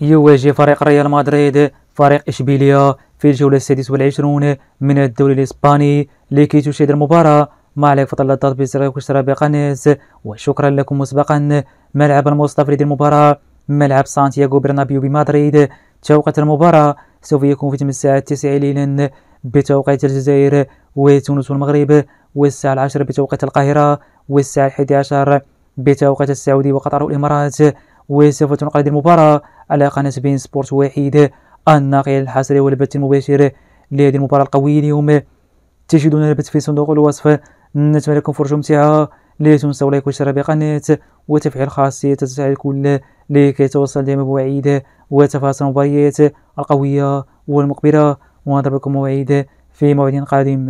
يواجه فريق ريال مدريد فريق إشبيليا في الجولة السادسة والعشرون من الدوري الإسباني لكي تشاهد المباراة ما عليك فضل الضغط باشتراك قناز وشكرا لكم مسبقا ملعب المصطفى للمباراة المباراة ملعب سانتياغو برنابيو بمدريد توقيت المباراة سوف يكون في الساعة 9 ليلا بتوقيت الجزائر وتونس والمغرب والساعة العاشرة بتوقيت القاهرة والساعة الحادية عشر بتوقيت السعودية وقطر والإمارات وسوف تنقل هذه المباراة على قناة بين سبورت واحد الناقل الحصري والبث المباشر لهذه المباراة القوية اليوم تجدون البث في صندوق الوصف نتمنى لكم فرجة ممتعة لا تنسوا لايك والاشتراك بقناة وتفعيل خاصية تفعيل الكل لكي توصل دائما بوعيد وتفاصيل المباريات القوية والمقبلة لكم موعد في موعد قادم